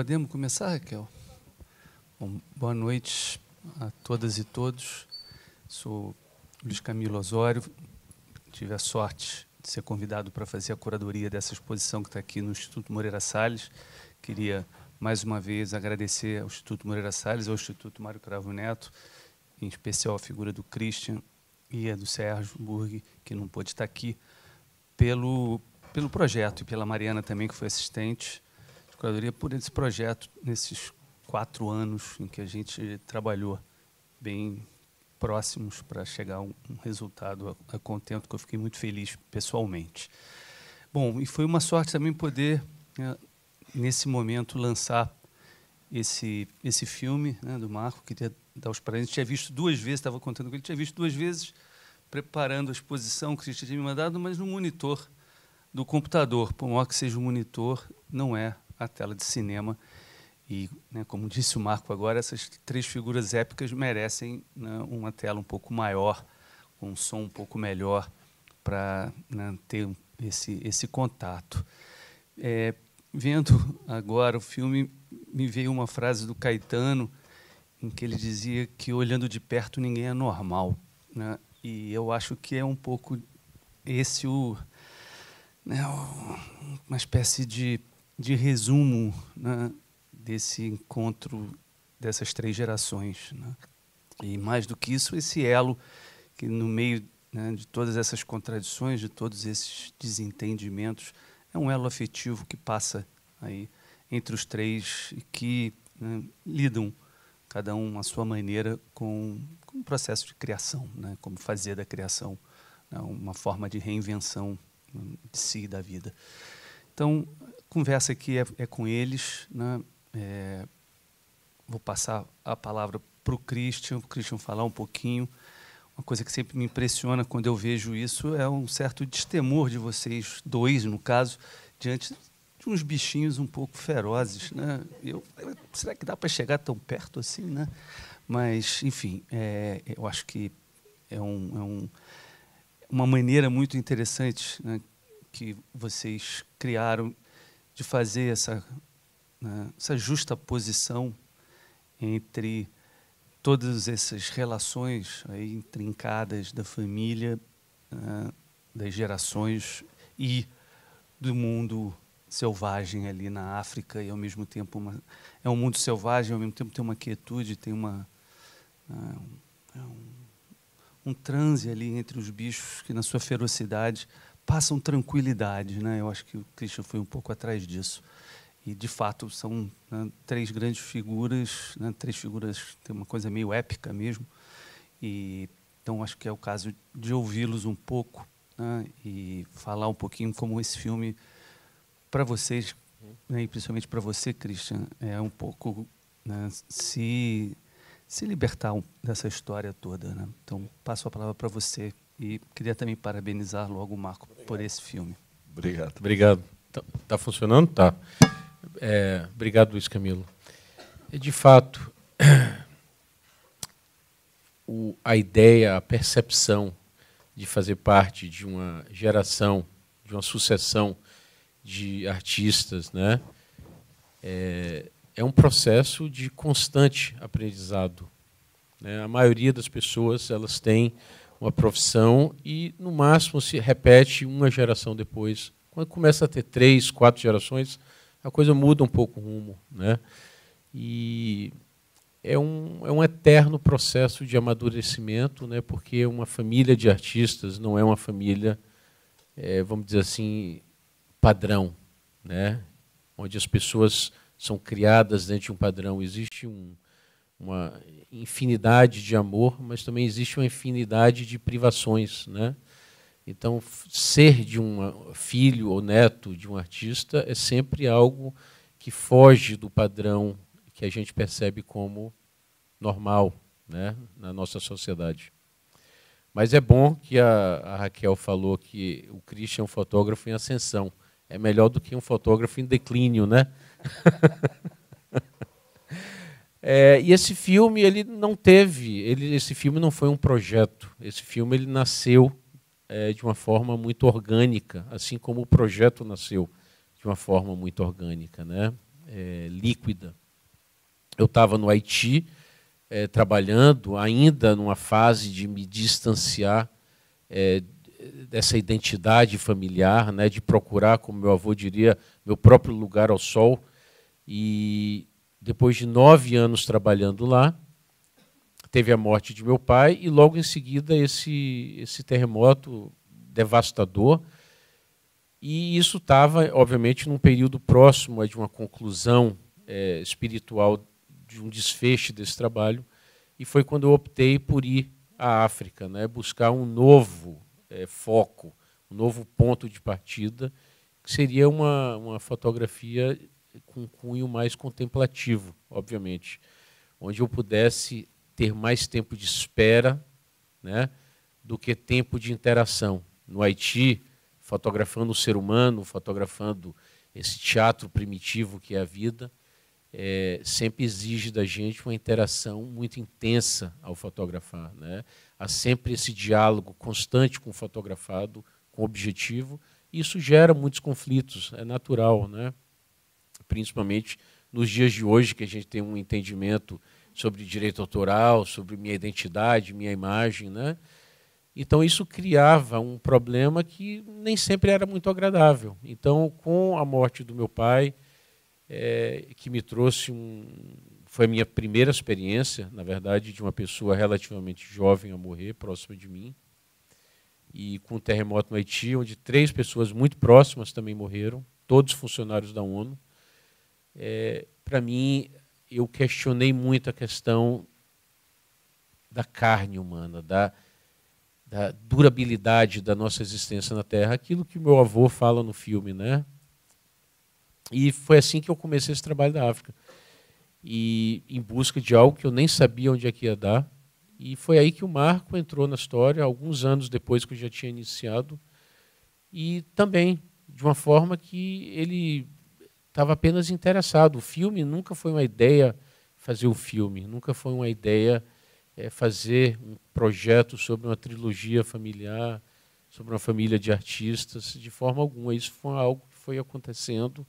Podemos começar, Raquel? Bom, boa noite a todas e todos. Sou Luiz Camilo Osório. Tive a sorte de ser convidado para fazer a curadoria dessa exposição que está aqui no Instituto Moreira Salles. Queria, mais uma vez, agradecer ao Instituto Moreira Salles, ao Instituto Mário Cravo Neto, em especial a figura do Christian e a do Sérgio Burg, que não pôde estar aqui, pelo, pelo projeto e pela Mariana também, que foi assistente por esse projeto nesses quatro anos em que a gente trabalhou bem próximos para chegar a um resultado a, contento, que eu fiquei muito feliz pessoalmente. Bom, e foi uma sorte também poder, né, nesse momento, lançar esse, esse filme né, do Marco, que dar os parabéns. Tinha visto duas vezes, estava contando com ele, tinha visto duas vezes, preparando a exposição que Cristian tinha me mandado, mas no monitor do computador. Por maior que seja o monitor, não é a tela de cinema. E, né, como disse o Marco agora, essas três figuras épicas merecem né, uma tela um pouco maior, um som um pouco melhor, para né, ter esse, esse contato. É, vendo agora o filme, me veio uma frase do Caetano, em que ele dizia que olhando de perto ninguém é normal. Né? E eu acho que é um pouco esse o. Né, uma espécie de de resumo né, desse encontro dessas três gerações. Né? E mais do que isso, esse elo que no meio né, de todas essas contradições, de todos esses desentendimentos, é um elo afetivo que passa aí entre os três e que né, lidam cada um à sua maneira com, com o processo de criação, né, como fazer da criação né, uma forma de reinvenção né, de si da vida. Então, conversa aqui é, é com eles. Né? É, vou passar a palavra para o Christian, o Christian falar um pouquinho. Uma coisa que sempre me impressiona quando eu vejo isso é um certo destemor de vocês dois, no caso, diante de uns bichinhos um pouco ferozes, né? Eu, será que dá para chegar tão perto assim, né? Mas, enfim, é, eu acho que é, um, é um, uma maneira muito interessante né, que vocês criaram de fazer essa, né, essa justa posição entre todas essas relações aí intrincadas da família, né, das gerações e do mundo selvagem ali na África e ao mesmo tempo uma, é um mundo selvagem ao mesmo tempo tem uma quietude tem uma né, é um, um transe ali entre os bichos que na sua ferocidade passam tranquilidade. Né? Eu acho que o Christian foi um pouco atrás disso. E, de fato, são né, três grandes figuras, né, três figuras, tem uma coisa meio épica mesmo. E, então, acho que é o caso de ouvi-los um pouco né, e falar um pouquinho como esse filme, para vocês, né, e principalmente para você, Christian, é um pouco né, se, se libertar dessa história toda. Né? Então, passo a palavra para você, e queria também parabenizar logo o Marco Obrigado. por esse filme. Obrigado. Obrigado. está tá funcionando? Tá. É, obrigado, Luiz Camilo. É, de fato, o, a ideia, a percepção de fazer parte de uma geração, de uma sucessão de artistas, né, é, é um processo de constante aprendizado. Né? A maioria das pessoas elas têm uma profissão e, no máximo, se repete uma geração depois. Quando começa a ter três, quatro gerações, a coisa muda um pouco o rumo. Né? E é um, é um eterno processo de amadurecimento, né? porque uma família de artistas não é uma família, é, vamos dizer assim, padrão, né? onde as pessoas são criadas dentro de um padrão. Existe um, uma infinidade de amor, mas também existe uma infinidade de privações, né? Então, ser de um ah, filho ou neto de um artista é sempre algo que foge do padrão que a gente percebe como normal né, na nossa sociedade. Mas é bom que a, a Raquel falou que o Christian é um fotógrafo em ascensão. É melhor do que um fotógrafo em declínio, né? É, e esse filme ele não teve, ele, esse filme não foi um projeto. Esse filme ele nasceu é, de uma forma muito orgânica, assim como o projeto nasceu de uma forma muito orgânica, né? É, líquida. Eu estava no Haiti é, trabalhando, ainda numa fase de me distanciar é, dessa identidade familiar, né? De procurar, como meu avô diria, meu próprio lugar ao sol e depois de nove anos trabalhando lá, teve a morte de meu pai e logo em seguida esse, esse terremoto devastador. E isso estava, obviamente, num período próximo de uma conclusão é, espiritual, de um desfecho desse trabalho. E foi quando eu optei por ir à África, né, buscar um novo é, foco, um novo ponto de partida, que seria uma, uma fotografia com um cunho mais contemplativo, obviamente, onde eu pudesse ter mais tempo de espera né, do que tempo de interação. No Haiti, fotografando o ser humano, fotografando esse teatro primitivo que é a vida, é, sempre exige da gente uma interação muito intensa ao fotografar. Né? Há sempre esse diálogo constante com o fotografado, com o objetivo, e isso gera muitos conflitos, é natural. Né? principalmente nos dias de hoje, que a gente tem um entendimento sobre direito autoral, sobre minha identidade, minha imagem. Né? Então, isso criava um problema que nem sempre era muito agradável. Então, com a morte do meu pai, é, que me trouxe um. Foi a minha primeira experiência, na verdade, de uma pessoa relativamente jovem a morrer, próxima de mim. E com o um terremoto no Haiti, onde três pessoas muito próximas também morreram, todos funcionários da ONU é, para mim, eu questionei muito a questão da carne humana, da, da durabilidade da nossa existência na Terra, aquilo que meu avô fala no filme, né? E foi assim que eu comecei esse trabalho da África. E em busca de algo que eu nem sabia onde é que ia dar. E foi aí que o Marco entrou na história, alguns anos depois que eu já tinha iniciado. E também de uma forma que ele estava apenas interessado. O filme nunca foi uma ideia fazer o um filme, nunca foi uma ideia é, fazer um projeto sobre uma trilogia familiar, sobre uma família de artistas, de forma alguma. Isso foi algo que foi acontecendo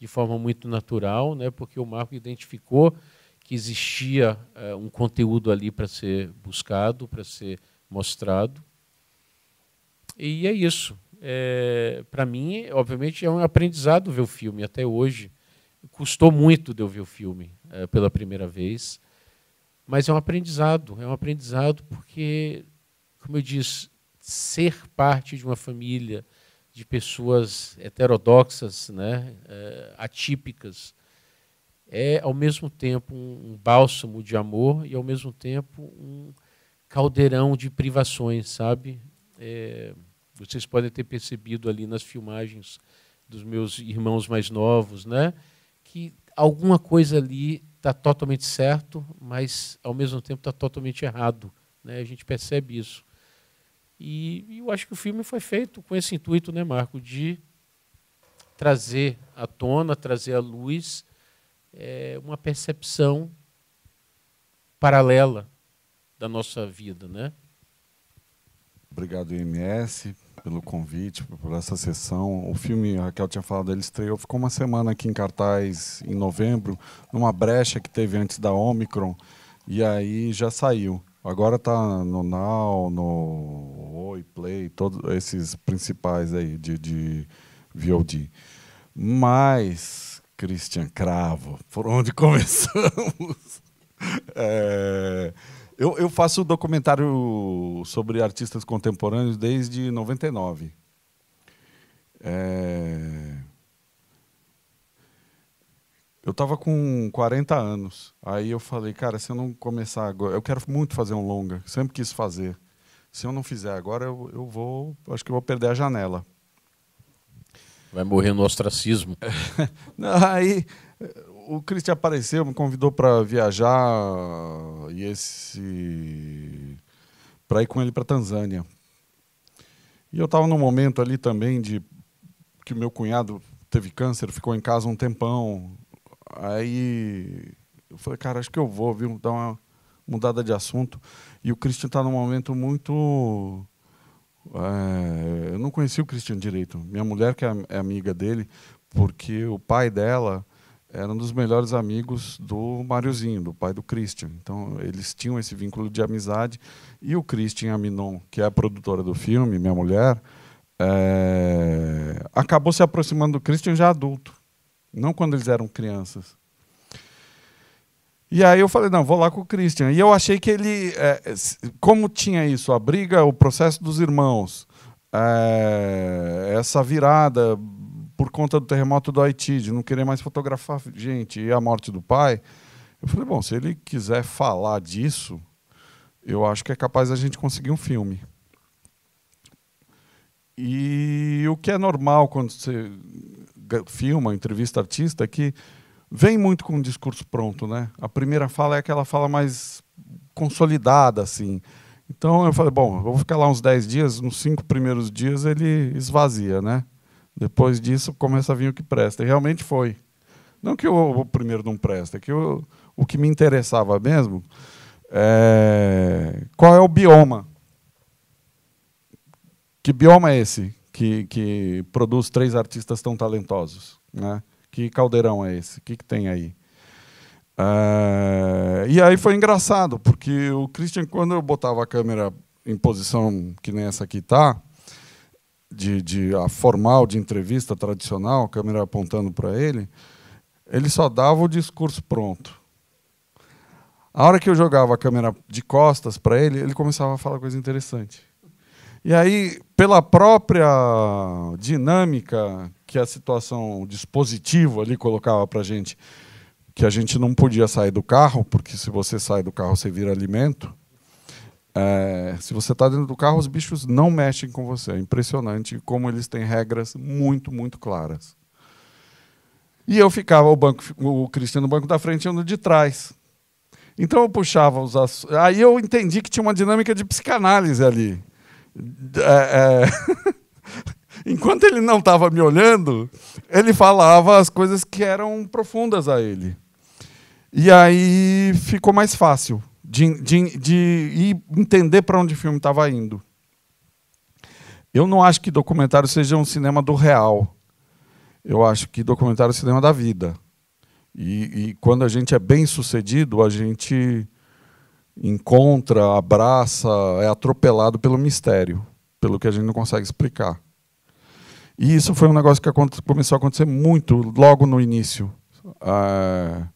de forma muito natural, né, porque o Marco identificou que existia é, um conteúdo ali para ser buscado, para ser mostrado. E é isso é, para mim, obviamente, é um aprendizado ver o filme até hoje. Custou muito de eu ver o filme é, pela primeira vez, mas é um aprendizado. É um aprendizado porque, como eu disse, ser parte de uma família de pessoas heterodoxas, né, é, atípicas, é ao mesmo tempo um, um bálsamo de amor e ao mesmo tempo um caldeirão de privações, sabe? É, vocês podem ter percebido ali nas filmagens dos meus irmãos mais novos, né? Que alguma coisa ali está totalmente certo, mas ao mesmo tempo está totalmente errado. Né? A gente percebe isso. E, e eu acho que o filme foi feito com esse intuito, né, Marco, de trazer à tona, trazer à luz é, uma percepção paralela da nossa vida, né? Obrigado, MS pelo convite, por essa sessão. O filme, a Raquel tinha falado, ele estreou, ficou uma semana aqui em cartaz em novembro, numa brecha que teve antes da Omicron, e aí já saiu. Agora está no Now, no Oi, Play, todos esses principais aí de, de VOD. Mas, Christian Cravo, por onde começamos? é eu, eu faço documentário sobre artistas contemporâneos desde 99. É... Eu estava com 40 anos. Aí eu falei, cara, se eu não começar agora. Eu quero muito fazer um longa, sempre quis fazer. Se eu não fizer agora, eu, eu vou. Acho que eu vou perder a janela. Vai morrer no ostracismo. aí o Cristian apareceu, me convidou para viajar ah, e esse para ir com ele para Tanzânia. E eu estava num momento ali também de que meu cunhado teve câncer, ficou em casa um tempão. Aí eu falei, cara, acho que eu vou, viu, dar uma mudada de assunto. E o Christian está num momento muito. É, eu não conheci o Christian direito. Minha mulher, que é, é amiga dele, porque o pai dela era um dos melhores amigos do Máriozinho, do pai do Christian. Então, eles tinham esse vínculo de amizade. E o Christian Aminon, que é a produtora do filme, minha mulher, é... acabou se aproximando do Christian já adulto, não quando eles eram crianças. E aí eu falei, não, vou lá com o Christian. E eu achei que ele, é, como tinha isso, a briga, o processo dos irmãos, é, essa virada por conta do terremoto do Haiti, de não querer mais fotografar gente e a morte do pai. Eu falei, bom, se ele quiser falar disso, eu acho que é capaz a gente conseguir um filme. E o que é normal quando você filma, entrevista artista, é que vem muito com um discurso pronto, né? A primeira fala é aquela fala mais consolidada, assim. Então eu falei, bom, eu vou ficar lá uns 10 dias, nos cinco primeiros dias ele esvazia, né? Depois disso começa a vir o que presta. E realmente foi. Não que eu, o primeiro não presta, é que o o que me interessava mesmo é qual é o bioma. Que bioma é esse que, que produz três artistas tão talentosos? Né? Que caldeirão é esse? O que, que tem aí? É, e aí foi engraçado, porque o Christian, quando eu botava a câmera em posição que nem essa aqui está, de, de, a formal de entrevista tradicional, a câmera apontando para ele, ele só dava o discurso pronto. A hora que eu jogava a câmera de costas para ele, ele começava a falar coisa interessante. E aí, pela própria dinâmica que a situação dispositivo ali colocava para gente, que a gente não podia sair do carro, porque se você sai do carro você vira alimento, é, se você está dentro do carro, os bichos não mexem com você. É impressionante como eles têm regras muito, muito claras. E eu ficava o banco, o Cristiano no banco da frente e eu no de trás. Então eu puxava os assuntos. Aí eu entendi que tinha uma dinâmica de psicanálise ali. É, é... Enquanto ele não estava me olhando, ele falava as coisas que eram profundas a ele. E aí ficou mais fácil de, de, de entender para onde o filme estava indo. Eu não acho que documentário seja um cinema do real. Eu acho que documentário é o cinema da vida. E, e quando a gente é bem sucedido, a gente encontra, abraça, é atropelado pelo mistério, pelo que a gente não consegue explicar. E isso foi um negócio que começou a acontecer muito logo no início. Ah,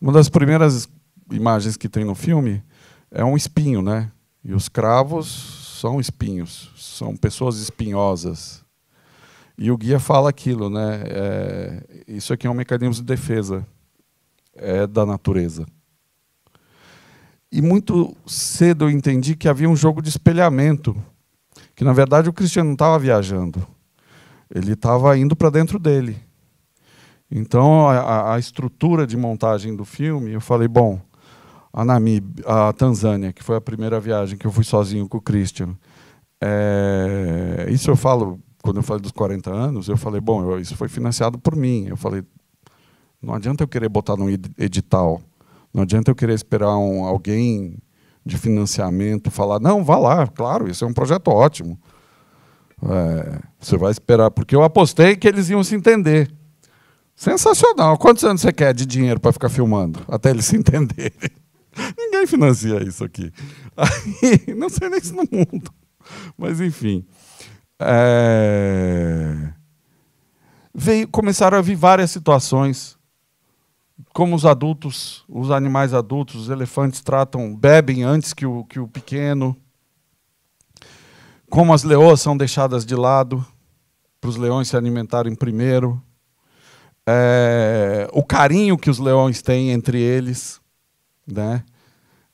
uma das primeiras imagens que tem no filme, é um espinho, né? E os cravos são espinhos, são pessoas espinhosas. E o guia fala aquilo, né? É, isso aqui é um mecanismo de defesa, é da natureza. E muito cedo eu entendi que havia um jogo de espelhamento, que na verdade o Cristiano não estava viajando, ele estava indo para dentro dele. Então a, a estrutura de montagem do filme, eu falei, bom, a, Namíbia, a Tanzânia, que foi a primeira viagem que eu fui sozinho com o Christian. É, isso eu falo, quando eu falei dos 40 anos, eu falei, bom, eu, isso foi financiado por mim. Eu falei, não adianta eu querer botar num edital, não adianta eu querer esperar um, alguém de financiamento falar, não, vá lá, claro, isso é um projeto ótimo. É, você vai esperar, porque eu apostei que eles iam se entender. Sensacional. Quantos anos você quer de dinheiro para ficar filmando até eles se entenderem? Ninguém financia isso aqui. Aí, não sei nem se no mundo. Mas, enfim. É... Veio, começaram a vir várias situações. Como os adultos, os animais adultos, os elefantes tratam, bebem antes que o, que o pequeno. Como as leoas são deixadas de lado para os leões se alimentarem primeiro. É, o carinho que os leões têm entre eles né?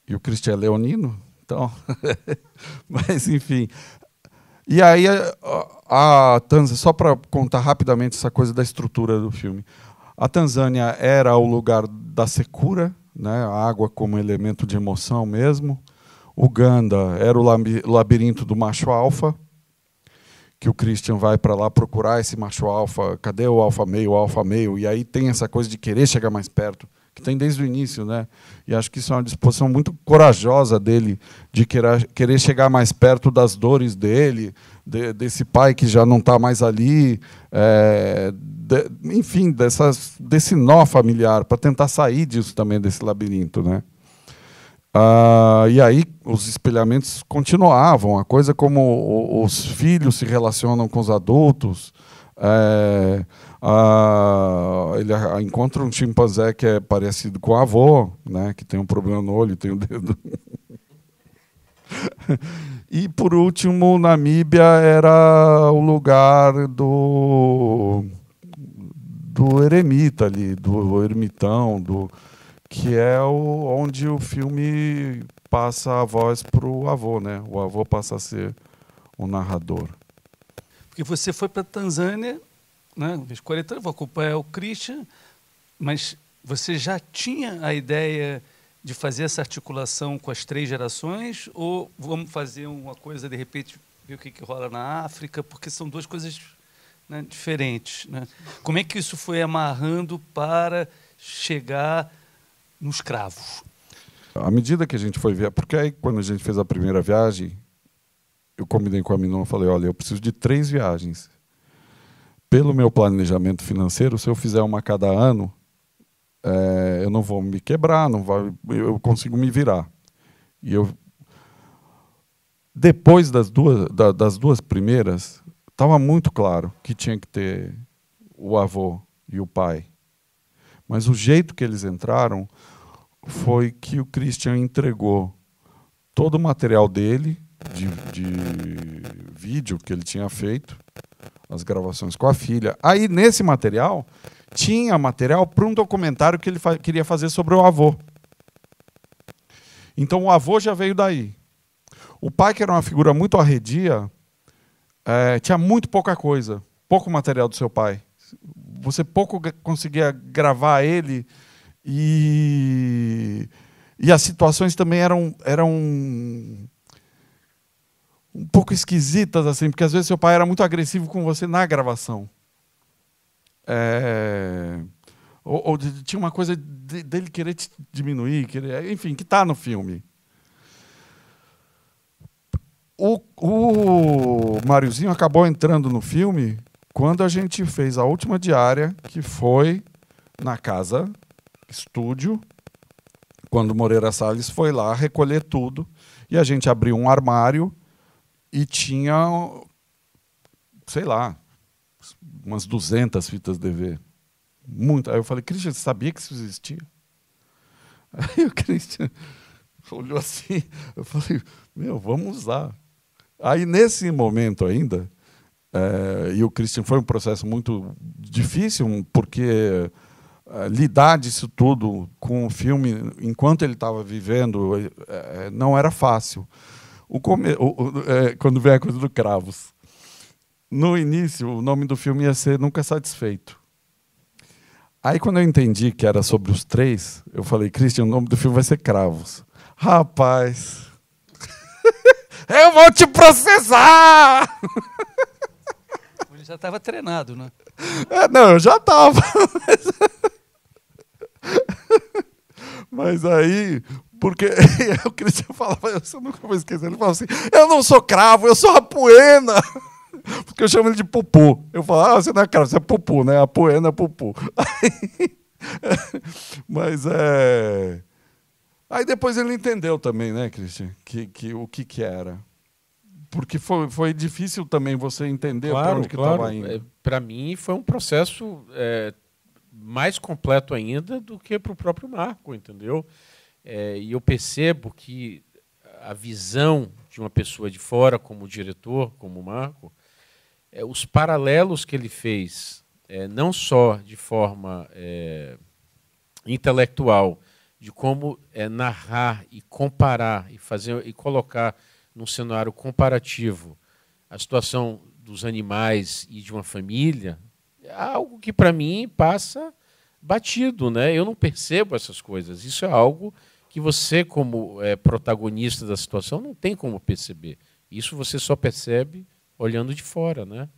E o Cristian é leonino, então. Mas, enfim. E aí, a, a Tanzânia, só para contar rapidamente essa coisa da estrutura do filme. A Tanzânia era o lugar da secura, né? a água como elemento de emoção mesmo. Uganda era o labirinto do macho alfa, que o Christian vai para lá procurar esse macho alfa, cadê o alfa meio, o alfa meio, e aí tem essa coisa de querer chegar mais perto que tem desde o início, né? E acho que isso é uma disposição muito corajosa dele de querer, querer chegar mais perto das dores dele, de, desse pai que já não está mais ali, é, de, enfim, dessas, desse nó familiar, para tentar sair disso também, desse labirinto, né? Ah, e aí os espelhamentos continuavam, a coisa como os filhos se relacionam com os adultos, é, ah, ele encontra um chimpanzé que é parecido com o avô, né, que tem um problema no olho, tem o um dedo. e por último, Namíbia era o lugar do do eremita ali, do ermitão, do que é o, onde o filme passa a voz para o avô, né? O avô passa a ser o narrador. Porque você foi para Tanzânia né, meus 40 anos, vou acompanhar o Christian, mas você já tinha a ideia de fazer essa articulação com as três gerações ou vamos fazer uma coisa, de repente, ver o que, que rola na África? Porque são duas coisas né, diferentes. Né? Como é que isso foi amarrando para chegar nos cravos? À medida que a gente foi viajar, porque aí quando a gente fez a primeira viagem, eu combinei com a Minon, falei, olha, eu preciso de três viagens pelo meu planejamento financeiro, se eu fizer uma cada ano, é, eu não vou me quebrar, não vai, eu consigo me virar. E eu depois das duas da, das duas primeiras, estava muito claro que tinha que ter o avô e o pai. Mas o jeito que eles entraram foi que o Christian entregou todo o material dele de, de vídeo que ele tinha feito as gravações com a filha. Aí, nesse material, tinha material para um documentário que ele fa queria fazer sobre o avô. Então, o avô já veio daí. O pai, que era uma figura muito arredia, é, tinha muito pouca coisa, pouco material do seu pai. Você pouco conseguia gravar ele e, e as situações também eram, eram um pouco esquisitas, assim, porque às vezes seu pai era muito agressivo com você na gravação. É... Ou, ou, tinha uma coisa de, dele querer te diminuir, querer... enfim, que está no filme. O, o Máriozinho acabou entrando no filme quando a gente fez a última diária, que foi na casa, estúdio, quando Moreira Salles foi lá recolher tudo e a gente abriu um armário e tinha, sei lá, umas 200 fitas DV. Muito. Aí eu falei, Christian, você sabia que isso existia? Aí o Christian olhou assim, eu falei, meu, vamos usar. Aí nesse momento ainda, é, e o Christian foi um processo muito difícil, porque é, lidar disso tudo com o filme, enquanto ele estava vivendo, é, não era fácil o o, é, quando vem a coisa do Cravos. No início, o nome do filme ia ser Nunca Satisfeito. Aí, quando eu entendi que era sobre os três, eu falei, Christian, o nome do filme vai ser Cravos. Rapaz, eu vou te processar! Ele já estava treinado, né? É, não, eu já estava. Mas aí, porque é o Cristian falava, eu nunca vou esquecer, ele falava assim: eu não sou cravo, eu sou apoena. Porque eu chamo ele de pupu Eu falo, ah, você não é cravo, você é pupu né? poena é pupu. mas é. Aí depois ele entendeu também, né, Cristian, que, que, o que, que era. Porque foi, foi difícil também você entender claro, para onde claro. que estava indo. É, para mim foi um processo é, mais completo ainda do que para o próprio Marco, entendeu? É, e eu percebo que a visão de uma pessoa de fora, como diretor, como Marco, é, os paralelos que ele fez, é, não só de forma é, intelectual, de como é, narrar e comparar e fazer e colocar num cenário comparativo a situação dos animais e de uma família, algo que para mim passa batido, né? Eu não percebo essas coisas. Isso é algo que você, como é, protagonista da situação, não tem como perceber. Isso você só percebe olhando de fora, né?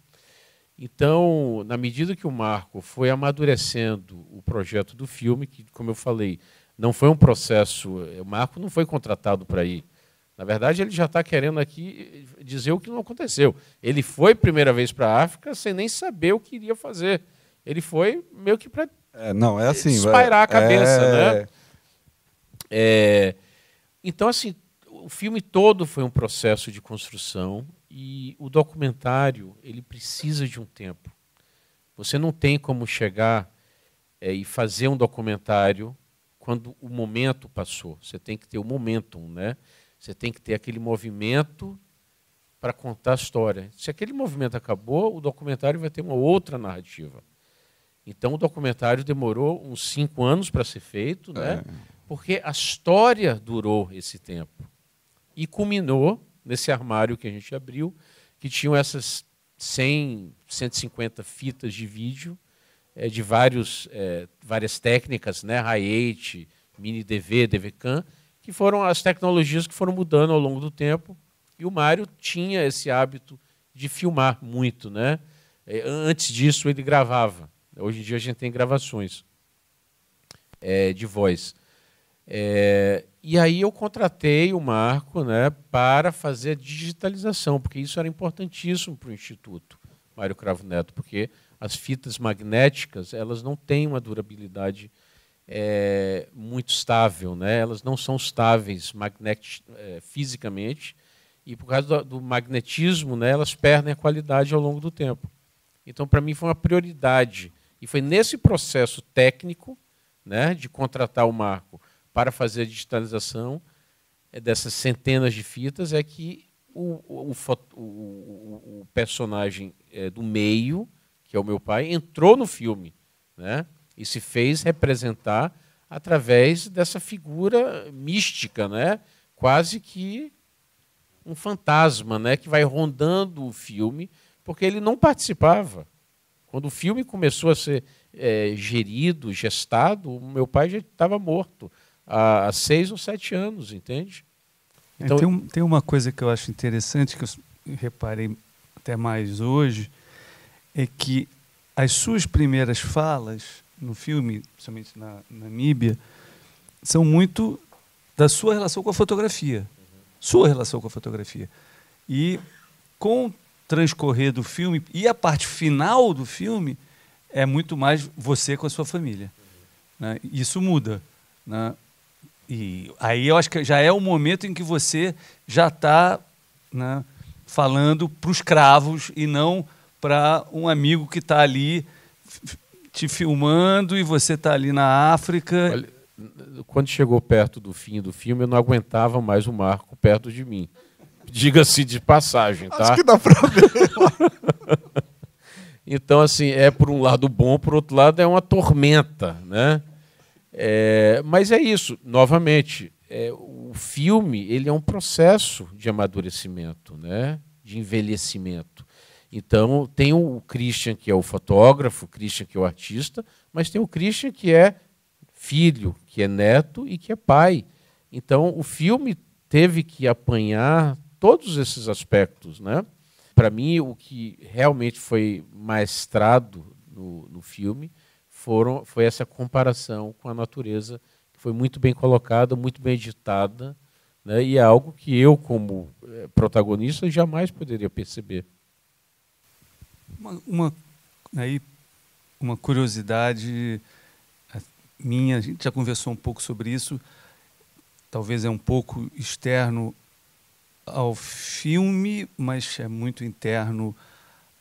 Então, na medida que o Marco foi amadurecendo o projeto do filme, que, como eu falei, não foi um processo. É, o Marco não foi contratado para ir na verdade, ele já está querendo aqui dizer o que não aconteceu. Ele foi primeira vez para a África sem nem saber o que iria fazer. Ele foi meio que para é, não é assim, espairar a cabeça, é... né? É... Então, assim, o filme todo foi um processo de construção e o documentário ele precisa de um tempo. Você não tem como chegar é, e fazer um documentário quando o momento passou. Você tem que ter o momentum, né? Você tem que ter aquele movimento para contar a história. Se aquele movimento acabou, o documentário vai ter uma outra narrativa. Então o documentário demorou uns cinco anos para ser feito, né? É. Porque a história durou esse tempo e culminou nesse armário que a gente abriu, que tinham essas 100, 150 fitas de vídeo é, de vários, é, várias técnicas, né? Hi8, mini DV, DVCAM, que foram as tecnologias que foram mudando ao longo do tempo. E o Mário tinha esse hábito de filmar muito, né? É, antes disso ele gravava. Hoje em dia a gente tem gravações é, de voz. É, e aí eu contratei o Marco, né, para fazer a digitalização, porque isso era importantíssimo para o Instituto Mário Cravo Neto, porque as fitas magnéticas elas não têm uma durabilidade é, muito estável, né? elas não são estáveis é, fisicamente, e por causa do, do, magnetismo né, elas perdem a qualidade ao longo do tempo. Então, para mim, foi uma prioridade. E foi nesse processo técnico né, de contratar o Marco para fazer a digitalização é, dessas centenas de fitas é que o, o, o, o personagem é, do meio, que é o meu pai, entrou no filme. Né? e se fez representar através dessa figura mística, né? quase que um fantasma né? que vai rondando o filme, porque ele não participava. Quando o filme começou a ser é, gerido, gestado, o meu pai já estava morto há, há seis ou sete anos, entende? É, então, é, tem, um, tem uma coisa que eu acho interessante, que eu reparei até mais hoje, é que as suas primeiras falas no filme, principalmente na Namíbia, são muito da sua relação com a fotografia. Sua relação com a fotografia. E com o transcorrer do filme e a parte final do filme é muito mais você com a sua família. Né? Isso muda. Né? E aí eu acho que já é o momento em que você já está né, falando para os cravos e não para um amigo que está ali te filmando e você está ali na África. Olha, quando chegou perto do fim do filme, eu não aguentava mais o Marco perto de mim. Diga-se de passagem, tá? Acho que dá pra ver. então, assim, é por um lado bom, por outro lado é uma tormenta, né? É, mas é isso, novamente, é, o filme ele é um processo de amadurecimento, né? de envelhecimento. Então, tem o Christian, que é o fotógrafo, o Christian, que é o artista, mas tem o Christian, que é filho, que é neto e que é pai. Então, o filme teve que apanhar todos esses aspectos. Né? Para mim, o que realmente foi maestrado no, no filme foram, foi essa comparação com a natureza, que foi muito bem colocada, muito bem editada, né? e é algo que eu, como eh, protagonista, jamais poderia perceber. Uma, uma, aí, uma curiosidade eh, minha, a gente já conversou um pouco sobre isso, talvez é um pouco externo ao filme, mas é muito interno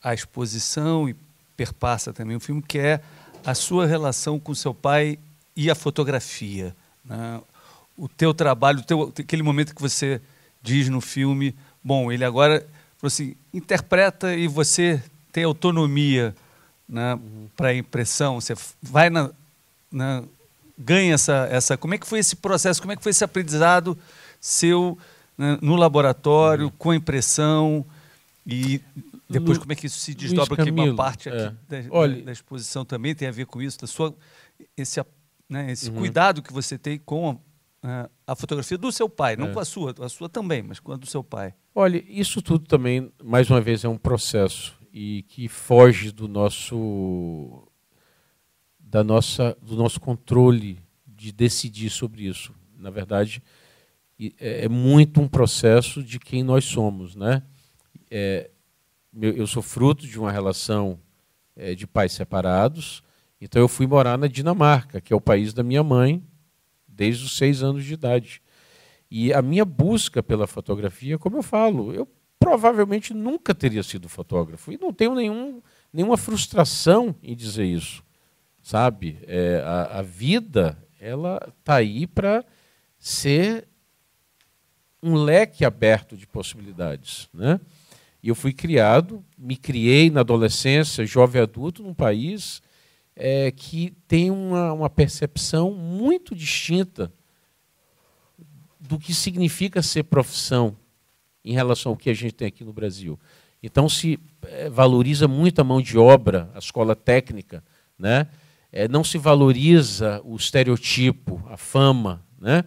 à exposição e perpassa também o filme, que é a sua relação com seu pai e a fotografia. Né? O teu trabalho, o teu, aquele momento que você diz no filme, bom, ele agora assim, interpreta e você ter autonomia né, para impressão? Você vai na, na, né, ganha essa, essa. Como é que foi esse processo? Como é que foi esse aprendizado seu né, no laboratório, uhum. com a impressão? E depois, Lu, como é que isso se desdobra? Camilo, que uma parte é. da, Olha, da, exposição também tem a ver com isso, da sua, esse, né, esse uhum. cuidado que você tem com a, né, a fotografia do seu pai, é. não com a sua, a sua também, mas com a do seu pai. Olha, isso tudo também, mais uma vez, é um processo e que foge do nosso da nossa do nosso controle de decidir sobre isso. Na verdade, é, é muito um processo de quem nós somos, né? É, eu sou fruto de uma relação é, de pais separados, então eu fui morar na Dinamarca, que é o país da minha mãe, desde os seis anos de idade. E a minha busca pela fotografia, como eu falo, eu provavelmente nunca teria sido fotógrafo. E não tenho nenhum, nenhuma frustração em dizer isso. Sabe? É, a, a, vida ela está aí para ser um leque aberto de possibilidades. Né? E eu fui criado, me criei na adolescência, jovem adulto, num país é, que tem uma, uma percepção muito distinta do que significa ser profissão em relação ao que a gente tem aqui no Brasil. Então, se eh, valoriza muito a mão de obra, a escola técnica, né? É, não se valoriza o estereotipo, a fama. Né?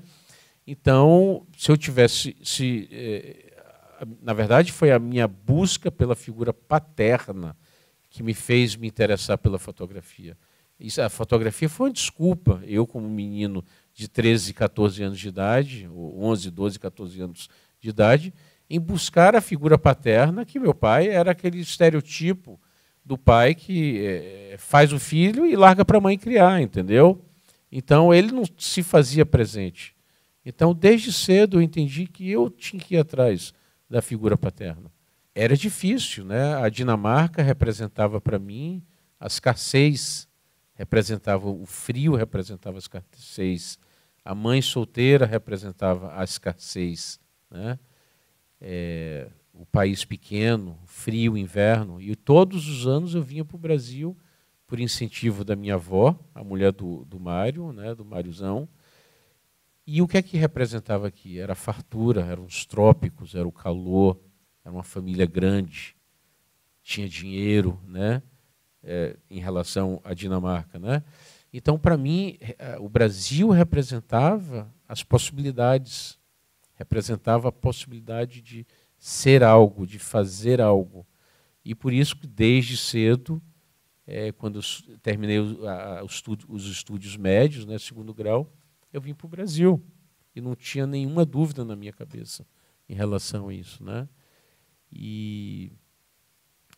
Então, se eu tivesse. Se, eh, na verdade, foi a minha busca pela figura paterna que me fez me interessar pela fotografia. Isso, a fotografia foi uma desculpa. Eu, como menino de 13, 14 anos de idade, ou 11, 12, 14 anos de idade, em buscar a figura paterna, que meu pai era aquele estereotipo do pai que é, faz o filho e larga para a mãe criar, entendeu? Então ele não se fazia presente. Então desde cedo eu entendi que eu tinha que ir atrás da figura paterna. Era difícil, né? A Dinamarca representava para mim a escassez, representava o frio, representava a escassez. A mãe solteira representava a escassez, né? é, o país pequeno, frio, inverno, e todos os anos eu vinha para o Brasil por incentivo da minha avó, a mulher do, do Mário, né, do Máriozão. E o que é que representava aqui? Era a fartura, eram os trópicos, era o calor, era uma família grande, tinha dinheiro, né, é, em relação à Dinamarca, né? Então, para mim, é, o Brasil representava as possibilidades representava a possibilidade de ser algo, de fazer algo. E por isso que desde cedo, é, quando terminei o, a, estudo, os estúdios médios, né, segundo grau, eu vim para o Brasil. E não tinha nenhuma dúvida na minha cabeça em relação a isso. Né? E,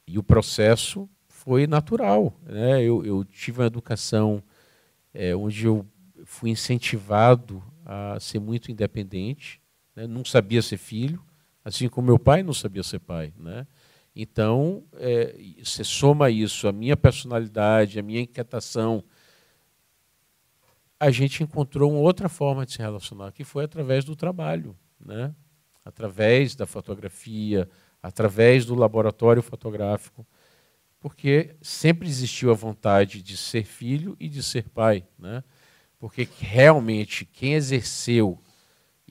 e o processo foi natural. Né? Eu, eu tive uma educação é, onde eu fui incentivado a ser muito independente, né? não sabia ser filho, assim como meu pai não sabia ser pai. Né? Então, é, você soma isso, a minha personalidade, a minha inquietação, a gente encontrou uma outra forma de se relacionar, que foi através do trabalho, né? através da fotografia, através do laboratório fotográfico, porque sempre existiu a vontade de ser filho e de ser pai. Né? Porque realmente quem exerceu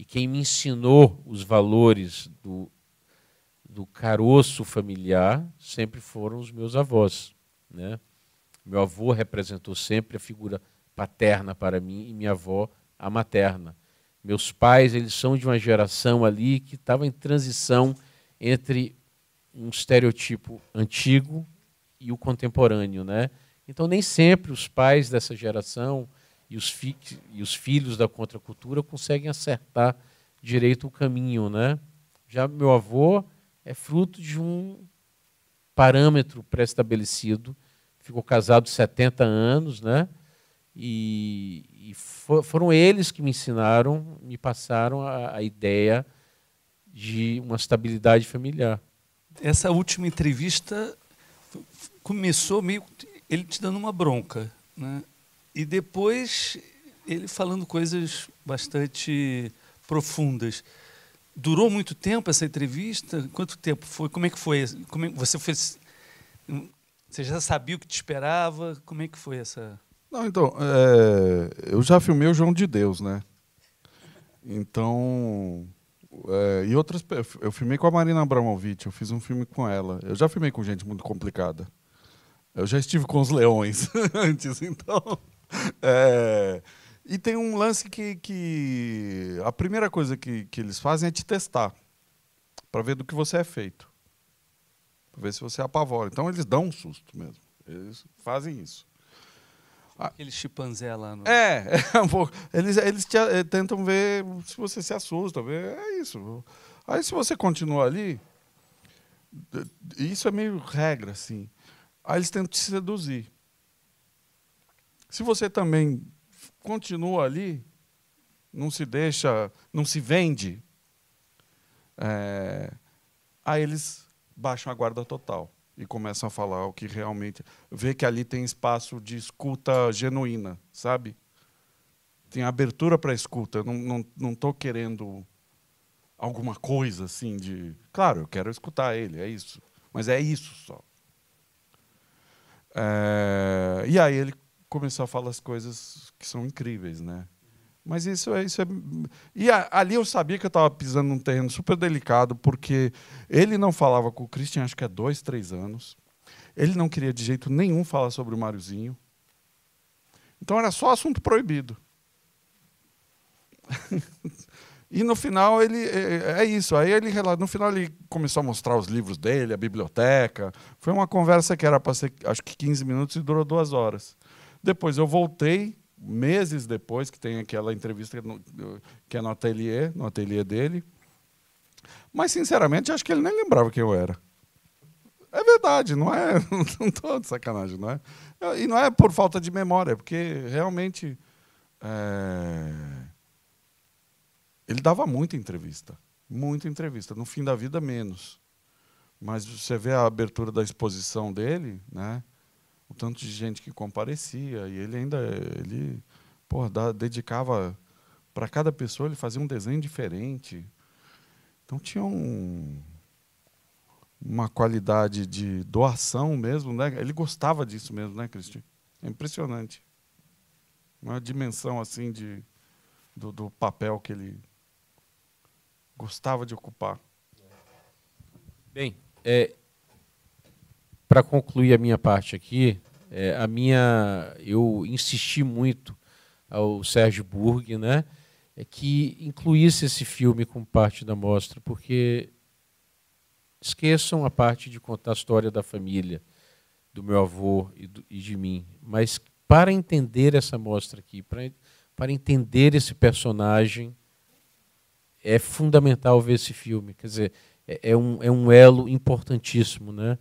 e quem me ensinou os valores do, do caroço familiar sempre foram os meus avós. Né? Meu avô representou sempre a figura paterna para mim e minha avó a materna. Meus pais, eles são de uma geração ali que estava em transição entre um estereotipo antigo e o contemporâneo, né? Então nem sempre os pais dessa geração e os, fi e os filhos da contracultura conseguem acertar direito o caminho, né? Já meu avô é fruto de um parâmetro pré-estabelecido, ficou casado 70 anos, né? E, e for, foram eles que me ensinaram, me passaram a, a ideia de uma estabilidade familiar. Essa última entrevista começou meio ele te dando uma bronca, né? E depois ele falando coisas bastante profundas. Durou muito tempo essa entrevista? Quanto tempo foi? Como é que foi? Como é, você foi você já sabia o que te esperava? Como é que foi essa? Não, então, é, eu já filmei o João de Deus, né? Então, é, e outras, eu filmei com a Marina Abramovic, eu fiz um filme com ela. Eu já filmei com gente muito complicada. Eu já estive com os leões antes, então. É, e tem um lance que, que a primeira coisa que, que eles fazem é te testar para ver do que você é feito, para ver se você apavora. Então eles dão um susto mesmo. Eles fazem isso. Ah. Aquele chimpanzé lá no... É, é um pouco. Eles, eles te, é, tentam ver se você se assusta. Ver, é isso. Aí se você continua ali, isso é meio regra, assim. Aí eles tentam te seduzir. Se você também continua ali, não se deixa, não se vende, é, aí eles baixam a guarda total e começam a falar o que realmente. Vê que ali tem espaço de escuta genuína, sabe? Tem abertura para escuta. Não estou não, não querendo alguma coisa assim de. Claro, eu quero escutar ele, é isso. Mas é isso só. É... E aí ele começou a falar as coisas que são incríveis, né? Mas isso é. Isso é... E a, ali eu sabia que eu estava pisando num terreno super delicado, porque ele não falava com o Christian, acho que há dois, três anos. Ele não queria de jeito nenhum falar sobre o Mariozinho, Então era só assunto proibido. e no final ele é, é, é isso. Aí ele no final ele começou a mostrar os livros dele, a biblioteca. Foi uma conversa que era para ser acho que 15 minutos e durou duas horas. Depois eu voltei, meses depois, que tem aquela entrevista no, que é no ateliê, no ateliê dele. Mas, sinceramente, acho que ele nem lembrava quem eu era. É verdade, não é? Não estou de sacanagem, não é? E não é por falta de memória, é porque realmente. É... Ele dava muita entrevista, muita entrevista. No fim da vida, menos. Mas você vê a abertura da exposição dele, né? o tanto de gente que comparecia, e ele ainda ele, por dedicava para cada pessoa, ele fazia um desenho diferente. Então tinha um, uma qualidade de doação mesmo, né? Ele gostava disso mesmo, né, Cristi? É impressionante. Uma dimensão assim de do, do papel que ele gostava de ocupar. Bem, é, para concluir a minha parte aqui, é, a minha, eu insisti muito ao Sérgio Burg, né, é que incluísse esse filme como parte da mostra, porque esqueçam a parte de contar a história da família, do meu avô e, do, e de mim, mas para entender essa mostra aqui, para, para entender esse personagem, é fundamental ver esse filme. Quer dizer, é, é um, é um elo importantíssimo, né?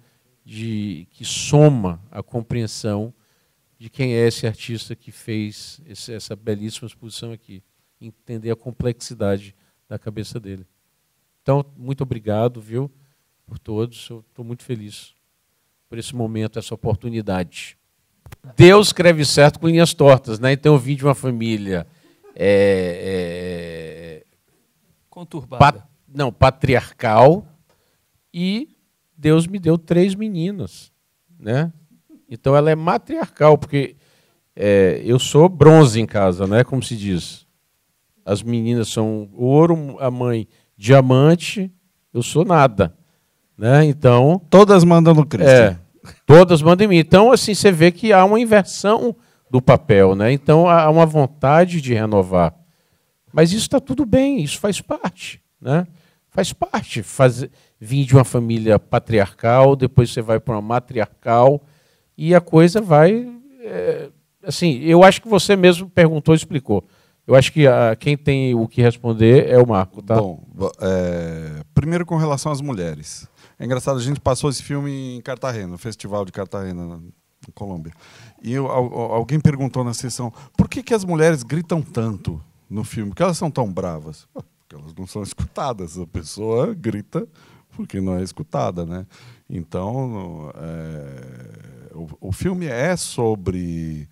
de que soma a compreensão de quem é esse artista que fez esse, essa belíssima exposição aqui, entender a complexidade da cabeça dele. Então, muito obrigado, viu, por todos. Eu estou muito feliz por esse momento, essa oportunidade. Deus escreve certo com linhas tortas, né? Então, eu vim de uma família é, é, conturbada, pat, não patriarcal e Deus me deu três meninas, né? Então ela é matriarcal, porque é, eu sou bronze em casa, né? Como se diz. As meninas são ouro, a mãe diamante, eu sou nada, né? Então todas mandam no Cristo. É, todas mandam em mim. Então assim você vê que há uma inversão do papel, né? Então há uma vontade de renovar, mas isso está tudo bem, isso faz parte, né? Faz parte fazer vim de uma família patriarcal, depois você vai para uma matriarcal, e a coisa vai. É, assim, eu acho que você mesmo perguntou e explicou. Eu acho que a, quem tem o que responder é o Marco, tá? Bom, é, primeiro com relação às mulheres. É engraçado, a gente passou esse filme em Cartagena, no Festival de Cartagena, na Colômbia. E eu, alguém perguntou na sessão, por que, que as mulheres gritam tanto no filme? Por que elas são tão bravas? Porque elas não são escutadas. A pessoa grita porque não é escutada, né? Então, é, o, o filme é sobre.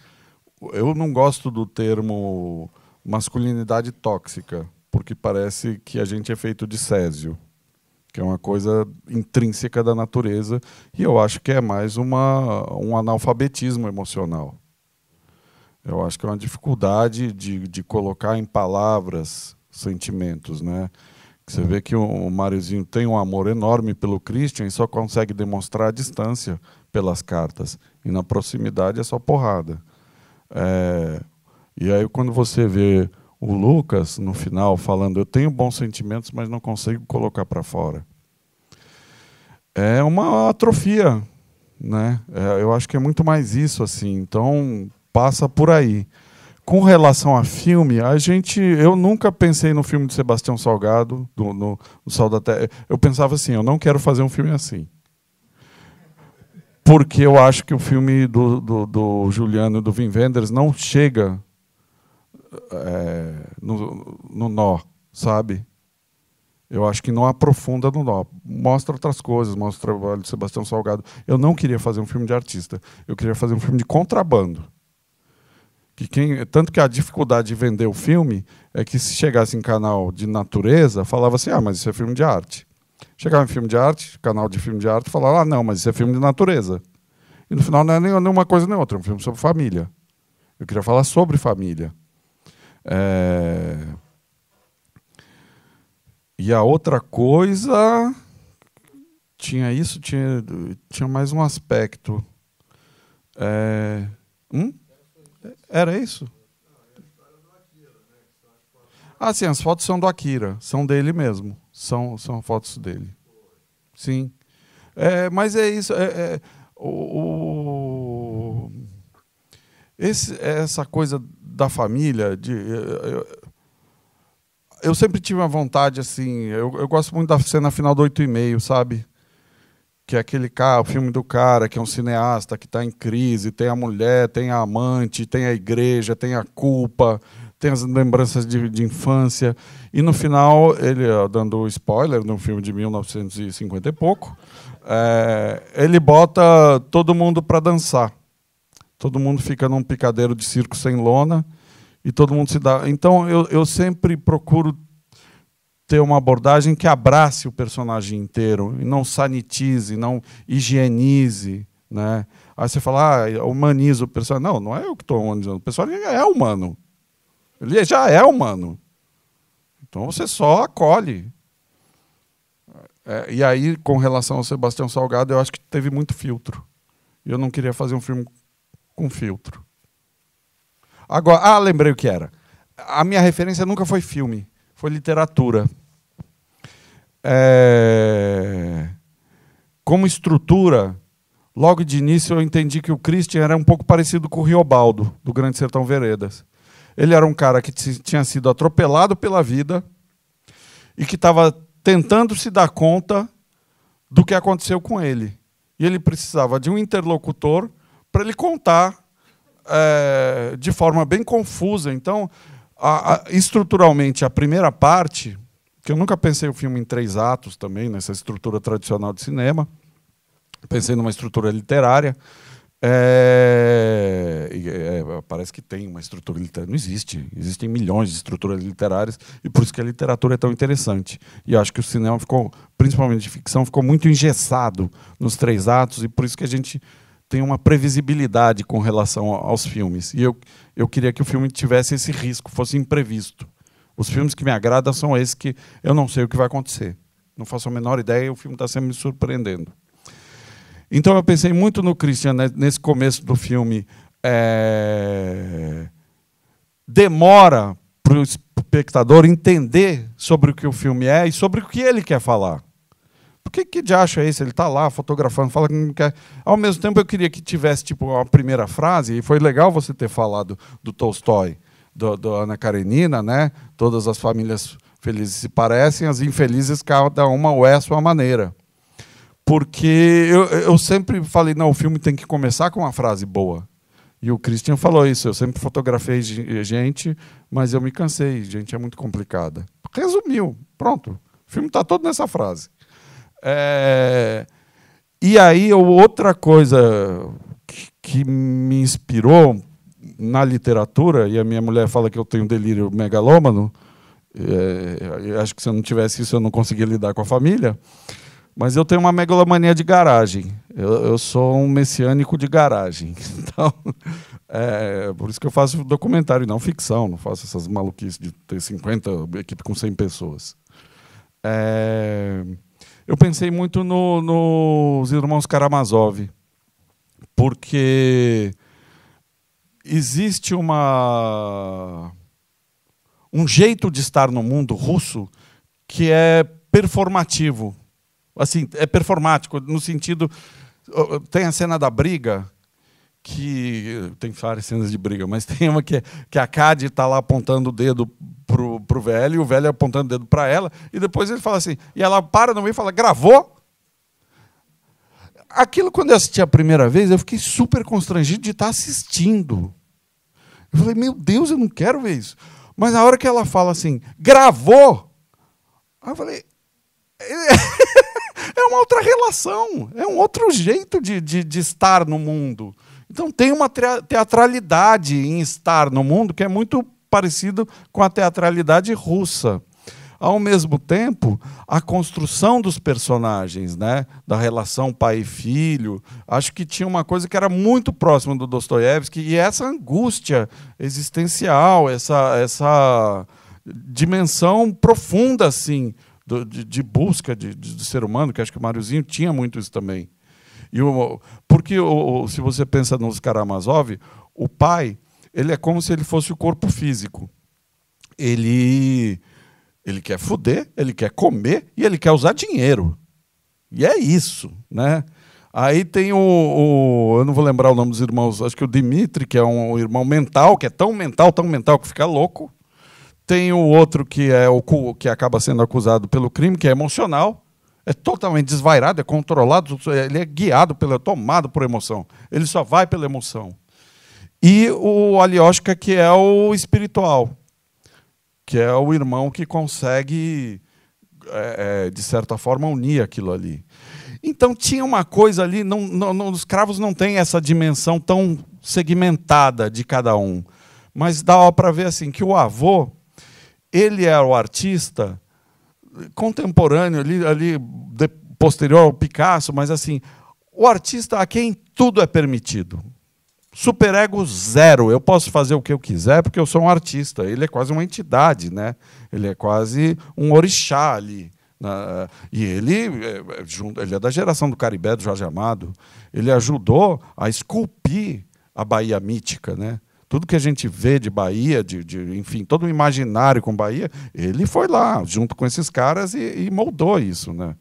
Eu não gosto do termo masculinidade tóxica, porque parece que a gente é feito de césio, que é uma coisa intrínseca da natureza, e eu acho que é mais uma, um analfabetismo emocional. Eu acho que é uma dificuldade de, de colocar em palavras sentimentos, né? Você vê que o Mariozinho tem um amor enorme pelo Christian e só consegue demonstrar a distância pelas cartas. E na proximidade é só porrada. É... E aí, quando você vê o Lucas no final falando: Eu tenho bons sentimentos, mas não consigo colocar para fora. É uma atrofia. Né? É, eu acho que é muito mais isso. assim. Então, passa por aí com relação a filme, a gente, eu nunca pensei no filme de Sebastião Salgado, do, no, no Sal da Terra. Eu pensava assim, eu não quero fazer um filme assim. Porque eu acho que o filme do, do, do Juliano e do Vin Wenders não chega é, no, no nó, sabe? Eu acho que não aprofunda no nó. Mostra outras coisas, mostra o trabalho de Sebastião Salgado. Eu não queria fazer um filme de artista. Eu queria fazer um filme de contrabando que quem, tanto que a dificuldade de vender o filme é que se chegasse em canal de natureza, falava assim: ah, mas isso é filme de arte. Chegava em filme de arte, canal de filme de arte, falava: ah, não, mas isso é filme de natureza. E no final não é nenhuma coisa nem outra, é um filme sobre família. Eu queria falar sobre família. É... E a outra coisa. Tinha isso, tinha, tinha mais um aspecto. É... Hum? Era isso? Ah, sim, as fotos são do Akira, são dele mesmo. São, são fotos dele. Sim. É, mas é isso. É, é, o, o esse, essa coisa da família, de, eu, eu sempre tive uma vontade, assim. Eu, eu gosto muito da cena final do 8 e meio, sabe? que é aquele cara, o filme do cara que é um cineasta que está em crise, tem a mulher, tem a amante, tem a igreja, tem a culpa, tem as lembranças de, de infância. E no final, ele, dando spoiler de um filme de 1950 e pouco, é, ele bota todo mundo para dançar. Todo mundo fica num picadeiro de circo sem lona e todo mundo se dá. Então eu, eu sempre procuro ter uma abordagem que abrace o personagem inteiro e não sanitize, não higienize, né? Aí você fala, ah, humaniza o personagem. Não, não é eu que estou humanizando. O personagem é, é humano. Ele é, já é humano. Então você só acolhe. É, e aí, com relação ao Sebastião Salgado, eu acho que teve muito filtro. Eu não queria fazer um filme com filtro. Agora, ah, lembrei o que era. A minha referência nunca foi filme, foi literatura é, como estrutura, logo de início eu entendi que o Christian era um pouco parecido com o Riobaldo, do Grande Sertão Veredas. Ele era um cara que tinha sido atropelado pela vida e que estava tentando se dar conta do que aconteceu com ele. E ele precisava de um interlocutor para ele contar é, de forma bem confusa. Então, a, a, estruturalmente, a primeira parte que eu nunca pensei o filme em três atos também, nessa estrutura tradicional de cinema. Pensei numa estrutura literária. É... É, parece que tem uma estrutura literária. Não existe. Existem milhões de estruturas literárias e por isso que a literatura é tão interessante. E acho que o cinema ficou, principalmente de ficção, ficou muito engessado nos três atos e por isso que a gente tem uma previsibilidade com relação aos filmes. E eu, eu queria que o filme tivesse esse risco, fosse imprevisto. Os filmes que me agradam são esses que eu não sei o que vai acontecer. Não faço a menor ideia, o filme está sempre me surpreendendo. Então eu pensei muito no Christian né, nesse começo do filme. É... Demora para o espectador entender sobre o que o filme é e sobre o que ele quer falar. Por que, que de acha é esse? Ele está lá fotografando, fala que não quer. Ao mesmo tempo, eu queria que tivesse tipo uma primeira frase, e foi legal você ter falado do Tolstói do, do Ana Karenina, né? Todas as famílias felizes se parecem, as infelizes cada uma é a sua maneira. Porque eu, eu sempre falei, não, o filme tem que começar com uma frase boa. E o Christian falou isso. Eu sempre fotografei gente, mas eu me cansei. Gente é muito complicada. Resumiu. Pronto. O filme está todo nessa frase. É... E aí, outra coisa que me inspirou na literatura, e a minha mulher fala que eu tenho delírio megalômano, é, acho que se eu não tivesse isso eu não conseguia lidar com a família, mas eu tenho uma megalomania de garagem. Eu, eu sou um messiânico de garagem. Então, é, por isso que eu faço documentário e não ficção, não faço essas maluquices de ter 50, equipe com 100 pessoas. É, eu pensei muito nos no Irmãos Karamazov, porque existe uma um jeito de estar no mundo russo que é performativo. Assim, é performático no sentido tem a cena da briga que tem várias cenas de briga, mas tem uma que, é, que a Cade está lá apontando o dedo pro, pro velho, e o velho apontando o dedo para ela, e depois ele fala assim, e ela para no meio e fala, gravou? Aquilo, quando eu assisti a primeira vez, eu fiquei super constrangido de estar tá assistindo. Eu falei, meu Deus, eu não quero ver isso. Mas na hora que ela fala assim, gravou, eu falei, é, é uma outra relação, é um outro jeito de, de, de estar no mundo. Então tem uma teatralidade em estar no mundo que é muito parecido com a teatralidade russa. Ao mesmo tempo, a construção dos personagens, né? da relação pai e filho, acho que tinha uma coisa que era muito próxima do Dostoiévski, e essa angústia existencial, essa, essa dimensão profunda assim, do, de, de, busca de, de, do ser humano, que acho que o Máriozinho tinha muito isso também. E o, porque o, se você pensa nos Karamazov, o pai ele é como se ele fosse o corpo físico. Ele ele quer foder, ele quer comer e ele quer usar dinheiro. E é isso, né? Aí tem o, o, Eu não vou lembrar o nome dos irmãos, acho que o Dimitri, que é um irmão mental, que é tão mental, tão mental que fica louco. Tem o outro que é o que acaba sendo acusado pelo crime, que é emocional. É totalmente desvairado, é controlado, ele é guiado, pela, é tomado por emoção. Ele só vai pela emoção. E o Alioshka, que é o espiritual, que é o irmão que consegue, é, é, de certa forma, unir aquilo ali. Então tinha uma coisa ali, não, não, não, os cravos não têm essa dimensão tão segmentada de cada um, mas dá para ver assim que o avô, ele era o artista contemporâneo ali, ali de, posterior ao Picasso, mas assim o artista a quem tudo é permitido. Superego zero. Eu posso fazer o que eu quiser porque eu sou um artista. Ele é quase uma entidade, né? Ele é quase um orixá ali. Na, né? e ele, é, é, ele é da geração do Caribé, do Jorge Amado. Ele ajudou a esculpir a Bahia mítica, né? Tudo que a gente vê de Bahia, de, de enfim, todo o imaginário com Bahia, ele foi lá junto com esses caras e, e moldou isso, né?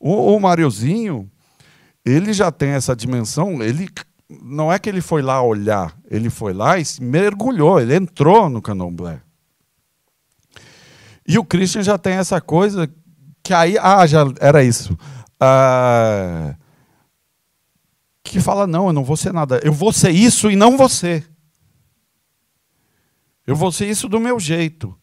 O, o Mariozinho, ele já tem essa dimensão, ele não é que ele foi lá olhar, ele foi lá e se mergulhou, ele entrou no candomblé. E o Christian já tem essa coisa que aí, ah, já era isso. Ah, que fala, não, eu não vou ser nada, eu vou ser isso e não você. Eu vou ser isso do meu jeito.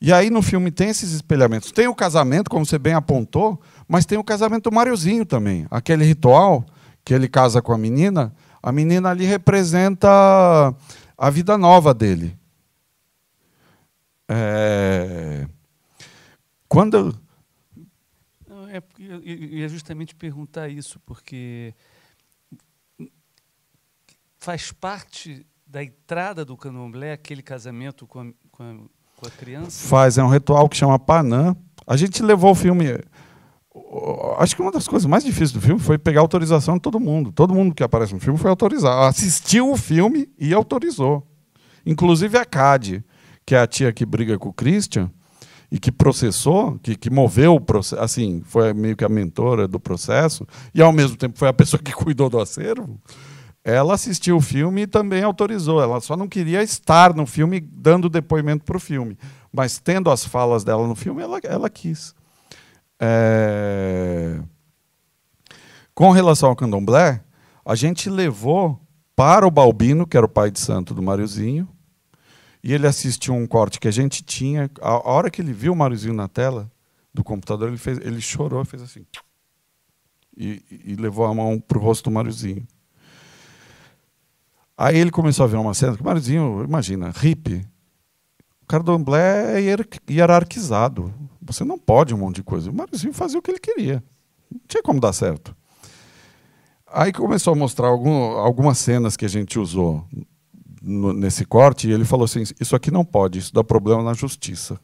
E aí no filme tem esses espelhamentos. Tem o casamento, como você bem apontou, mas tem o casamento do Mariozinho também. Aquele ritual que ele casa com a menina, a menina ali representa a vida nova dele. É... Quando. é, eu ia justamente perguntar isso, porque faz parte da entrada do candomblé aquele casamento com a, com a, com a criança? Faz, é um ritual que chama Panã. A gente levou o filme acho que uma das coisas mais difíceis do filme foi pegar a autorização de todo mundo. Todo mundo que aparece no filme foi autorizado. Assistiu o filme e autorizou. Inclusive a CAD, que é a tia que briga com o Christian e que processou, que, que moveu o processo, assim, foi meio que a mentora do processo, e ao mesmo tempo foi a pessoa que cuidou do acervo, ela assistiu o filme e também autorizou. Ela só não queria estar no filme dando depoimento para o filme. Mas tendo as falas dela no filme, ela, ela quis. É... Com relação ao candomblé, a gente levou para o Balbino, que era o pai de santo do Mariozinho, e ele assistiu um corte que a gente tinha. A hora que ele viu o Mariozinho na tela do computador, ele, fez, ele chorou, fez assim. E, e levou a mão para o rosto do Mariozinho. Aí ele começou a ver uma cena que o imagina, hippie. O candomblé é hierarquizado. Você não pode um monte de coisa. O Máriozinho fazia o que ele queria. Não tinha como dar certo. Aí começou a mostrar algum, algumas cenas que a gente usou no, nesse corte, e ele falou assim: Isso aqui não pode, isso dá problema na justiça.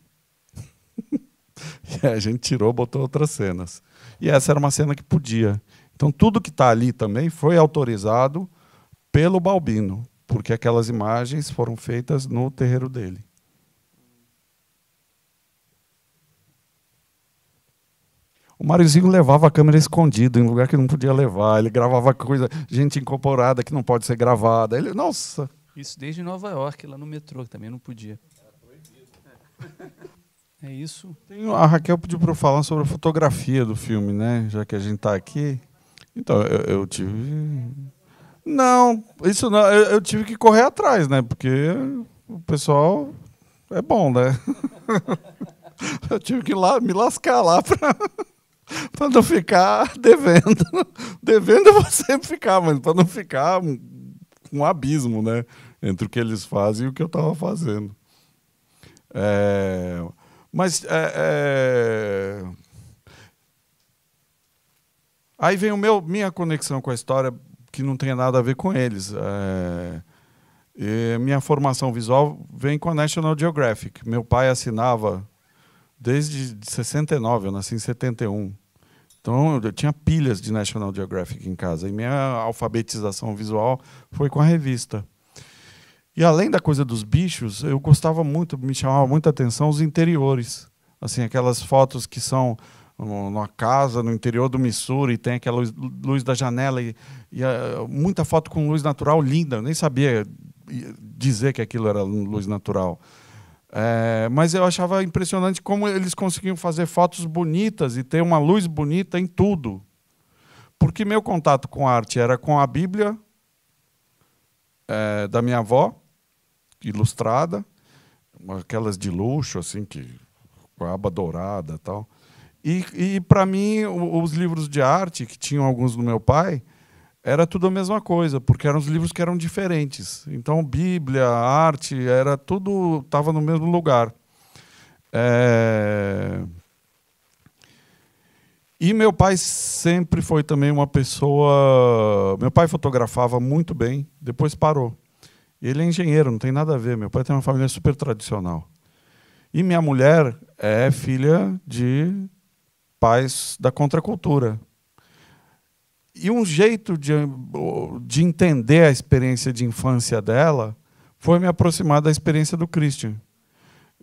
e aí a gente tirou, botou outras cenas. E essa era uma cena que podia. Então tudo que está ali também foi autorizado pelo Balbino, porque aquelas imagens foram feitas no terreiro dele. O Máriozinho levava a câmera escondida em um lugar que não podia levar. Ele gravava coisa, gente incorporada que não pode ser gravada. Ele, nossa. Isso desde Nova York, lá no metrô, que também não podia. É isso. a Raquel pediu para eu falar sobre a fotografia do filme, né? Já que a gente está aqui. Então, eu, eu, tive. Não, isso não. Eu, eu tive que correr atrás, né? Porque o pessoal é bom, né? eu tive que lá, me lascar lá para para não ficar devendo. Devendo eu vou sempre ficar, mas para não ficar um, um, abismo, né? Entre o que eles fazem e o que eu estava fazendo. É, mas é, é... aí vem o meu, minha conexão com a história que não tem nada a ver com eles. É, e minha formação visual vem com a National Geographic. Meu pai assinava desde 69, eu nasci em 71. Então, eu tinha pilhas de National Geographic em casa. E minha alfabetização visual foi com a revista. E além da coisa dos bichos, eu gostava muito, me chamava muita atenção os interiores. Assim, aquelas fotos que são numa casa no interior do Missouri, tem aquela luz, luz da janela e, e ah, muita foto com luz natural linda. Eu nem sabia eh, dizer que aquilo era luz natural. É, mas eu achava impressionante como eles conseguiam fazer fotos bonitas e ter uma luz bonita em tudo. Porque meu contato com arte era com a Bíblia é, da minha avó, ilustrada, aquelas de luxo, assim, que, com a aba dourada tal. E, e para mim, os livros de arte, que tinham alguns do meu pai, era tudo a mesma coisa, porque eram os livros que eram diferentes. Então, Bíblia, arte, era tudo estava no mesmo lugar. É... E meu pai sempre foi também uma pessoa. Meu pai fotografava muito bem, depois parou. Ele é engenheiro, não tem nada a ver. Meu pai tem uma família super tradicional. E minha mulher é filha de pais da contracultura, e um jeito de, eh, de entender a experiência de infância dela foi me aproximar da experiência do Christian,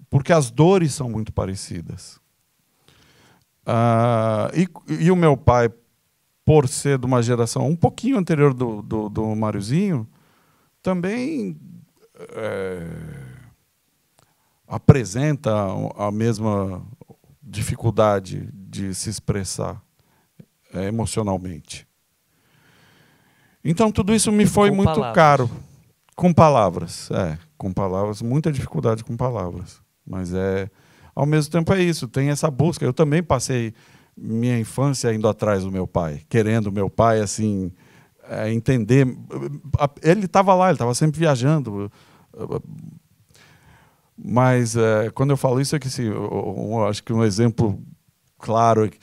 porque as dores são muito parecidas. Ah, e, e, o meu pai, por ser de uma geração um pouquinho anterior do, do, do Máriozinho, também é, apresenta a mesma dificuldade de se expressar é, emocionalmente. Então tudo isso me foi com muito palavras. caro. Com palavras, é, com palavras, muita dificuldade com palavras. Mas é, ao mesmo tempo é isso, tem essa busca. Eu também passei minha infância indo atrás do meu pai, querendo meu pai assim é, entender. Ele estava lá, ele estava sempre viajando. Mas é, quando eu falo isso é que assim, eu, eu acho que um exemplo claro é que,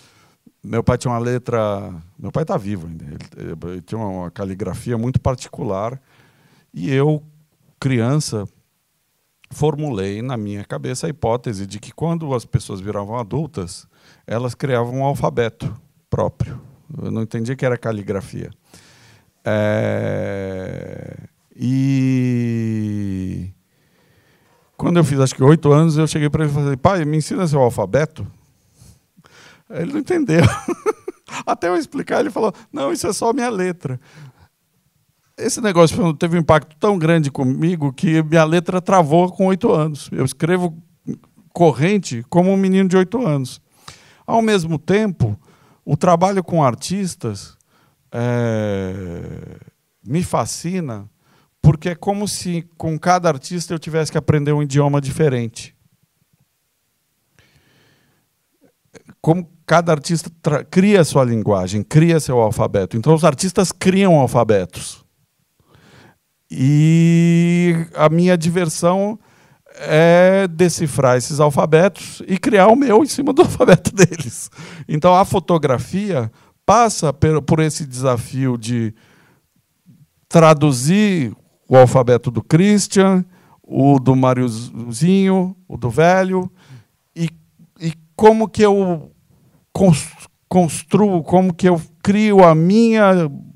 meu pai tinha uma letra. Meu pai está vivo ainda. Ele, ele tinha uma, uma caligrafia muito particular. E eu, criança, formulei na minha cabeça a hipótese de que quando as pessoas viravam adultas, elas criavam um alfabeto próprio. Eu não entendia que era caligrafia. É... E quando eu fiz acho que oito anos, eu cheguei para ele e falei: pai, me ensina seu alfabeto. Ele não entendeu. Até eu explicar, ele falou: não, isso é só minha letra. Esse negócio teve um impacto tão grande comigo que minha letra travou com oito anos. Eu escrevo corrente como um menino de oito anos. Ao mesmo tempo, o trabalho com artistas é, me fascina porque é como se com cada artista eu tivesse que aprender um idioma diferente. como cada artista cria sua linguagem, cria seu alfabeto. Então os artistas criam alfabetos. E a minha diversão é decifrar esses alfabetos e criar o meu em cima do alfabeto deles. Então a fotografia passa por esse desafio de traduzir o alfabeto do Christian, o do Mariozinho, o do velho, como que eu construo, como que eu crio a minha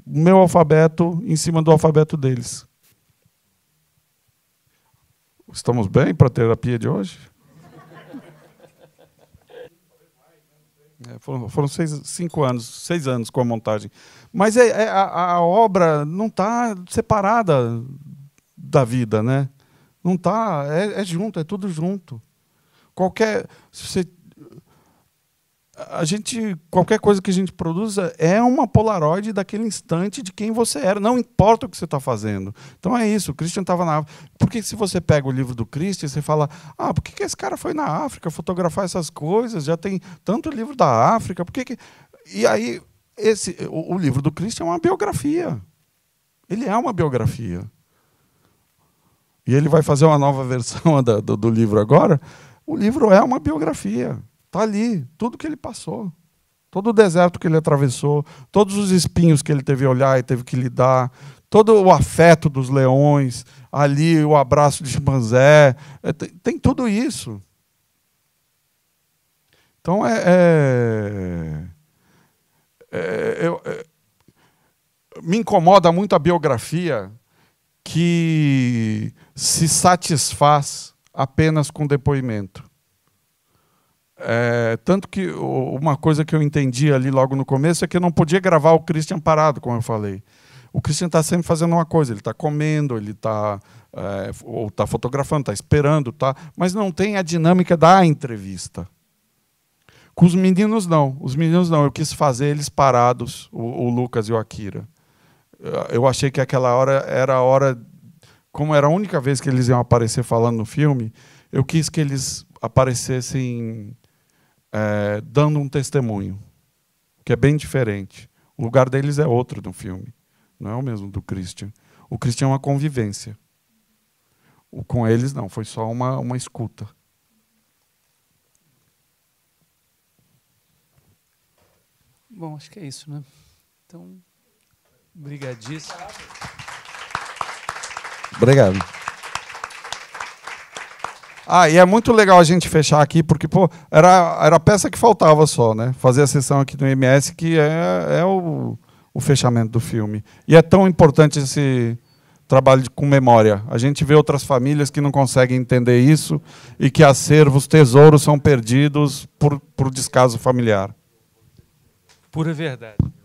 meu alfabeto em cima do alfabeto deles. Estamos bem para a terapia de hoje? É, foram, foram seis, cinco anos, seis anos com a montagem. Mas é, é, a, a, obra não está separada da vida, né? Não está, é, é, junto, é tudo junto. Qualquer, se você a gente qualquer coisa que a gente produza é uma polaroid daquele instante de quem você era não importa o que você está fazendo então é isso o Christian estava na África porque se você pega o livro do Christian você fala ah por que, que esse cara foi na África fotografar essas coisas já tem tanto livro da África por que, que... e aí esse o, o livro do Christian é uma biografia ele é uma biografia e ele vai fazer uma nova versão do, do livro agora o livro é uma biografia Está ali tudo que ele passou. Todo o deserto que ele atravessou, todos os espinhos que ele teve que olhar e teve que lidar, todo o afeto dos leões, ali o abraço de chimpanzé, tem, tem tudo isso. Então é, é, é, é, me incomoda muito a biografia que se satisfaz apenas com depoimento. É, tanto que uma coisa que eu entendi ali logo no começo é que eu não podia gravar o Christian parado, como eu falei. O Christian está sempre fazendo uma coisa, ele está comendo, ele está é, ou está fotografando, está esperando, tá, mas não tem a dinâmica da entrevista. Com os meninos não, os meninos não. Eu quis fazer eles parados, o, o Lucas e o Akira. Eu achei que aquela hora era a hora, como era a única vez que eles iam aparecer falando no filme, eu quis que eles aparecessem é, dando um testemunho, que é bem diferente. O lugar deles é outro no filme, não é o mesmo do Christian. O Christian é uma convivência. O, com eles, não, foi só uma, uma escuta. Bom, acho que é isso, né? Então, brigadíssimo. Obrigado. Ah, e é muito legal a gente fechar aqui, porque pô, era, era a peça que faltava só, né? Fazer a sessão aqui do MS, que é, é o, o fechamento do filme. E é tão importante esse trabalho com memória. A gente vê outras famílias que não conseguem entender isso e que acervos, tesouros são perdidos por, por descaso familiar. Pura verdade.